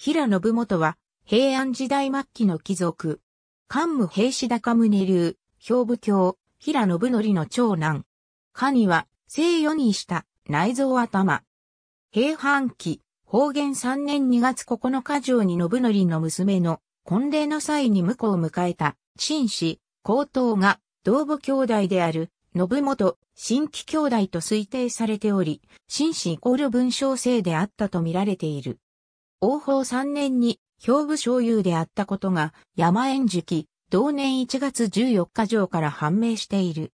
平信元は、平安時代末期の貴族。桓武平氏高宗流、兵部教、平信則の長男。下には、西世にした、内蔵頭。平藩期、方言3年2月9日上に信則の娘の、婚礼の際に婿を迎えた、紳士、皇統が、同母兄弟である、信元、新規兄弟と推定されており、紳士イコール文章制であったと見られている。王法三年に兵部将優であったことが山縁樹。同年1月14日上から判明している。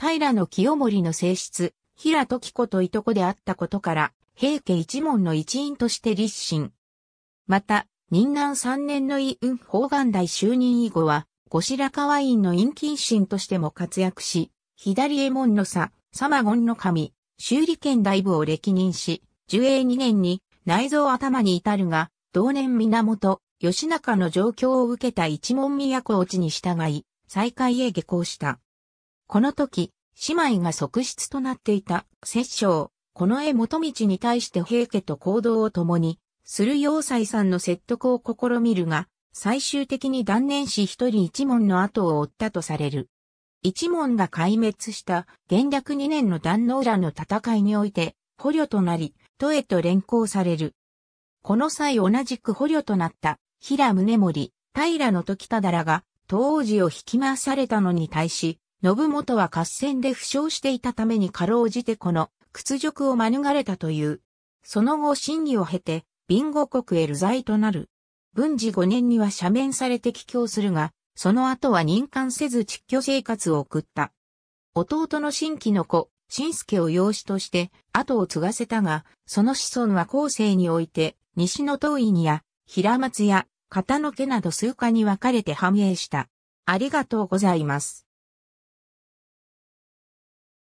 平の清盛の性質、平時子といとこであったことから、平家一門の一員として立身。また、任南三年の伊運法願大就任以後は、後白河院の院近臣としても活躍し、左衛門の佐、様馬言の神、修理権大部を歴任し、寿永二年に内蔵頭に至るが、同年源、義仲の状況を受けた一門都落ちに従い、再会へ下校した。この時、姉妹が側室となっていた摂政、この絵元道に対して平家と行動を共に、する要塞さんの説得を試みるが、最終的に断念し一人一門の後を追ったとされる。一門が壊滅した元略二年の壇の浦の戦いにおいて、捕虜となり、都へと連行される。この際同じく捕虜となった平宗盛、平の時忠らが、王寺を引き回されたのに対し、信元は合戦で負傷していたためにかろうじてこの屈辱を免れたという。その後審議を経て、ビンゴ国へ流罪となる。文治5年には赦免されて帰郷するが、その後は任官せず実居生活を送った。弟の新規の子、新助を養子として後を継がせたが、その子孫は後世において、西の東院や平松や片野家など数家に分かれて繁栄した。ありがとうございます。